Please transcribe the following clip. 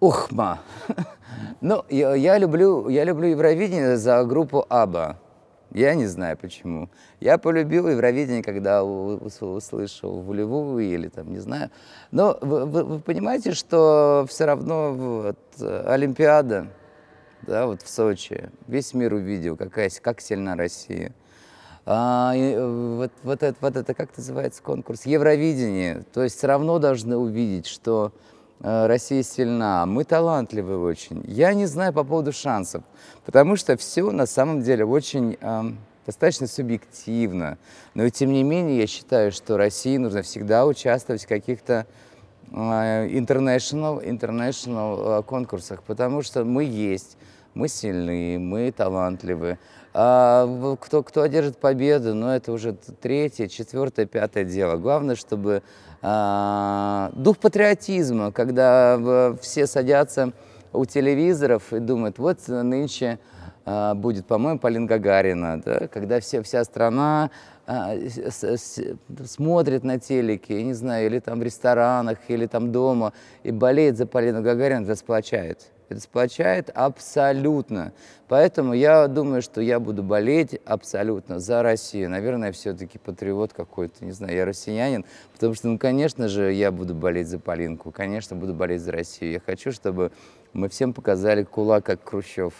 Ухма. Ну, я, я, люблю, я люблю Евровидение за группу Аба. Я не знаю почему. Я полюбил Евровидение, когда услышал волевую или там, не знаю. Но вы, вы, вы понимаете, что все равно вот, э, Олимпиада, да, вот в Сочи, весь мир увидел, какая, как сильна Россия. А, и, э, вот, вот, это, вот это, как называется конкурс, Евровидение. То есть все равно должны увидеть, что Э, Россия сильна, мы талантливы очень. Я не знаю по поводу шансов, потому что все на самом деле очень э, достаточно субъективно. Но и тем не менее я считаю, что России нужно всегда участвовать в каких-то э, international, international э, конкурсах, потому что мы есть мы сильные, мы талантливы. А кто, кто одержит победу, ну, это уже третье, четвертое, пятое дело. Главное, чтобы а, дух патриотизма, когда э, все садятся у телевизоров и думают, вот нынче а, будет, по-моему, Полин Гагарина, да, когда все, вся страна а, с, с, смотрит на телеке, не знаю, или там в ресторанах, или там дома, и болеет за Полину Гагарину, это сплочает. Это сплочает абсолютно. Поэтому я думаю, что я буду болеть абсолютно за Россию. Наверное, все-таки патриот какой-то, не знаю, я россиянин. Потому что, ну, конечно же, я буду болеть за Полинку, конечно, буду болеть за Россию. Я хочу, чтобы мы всем показали кулак, как Хрущев.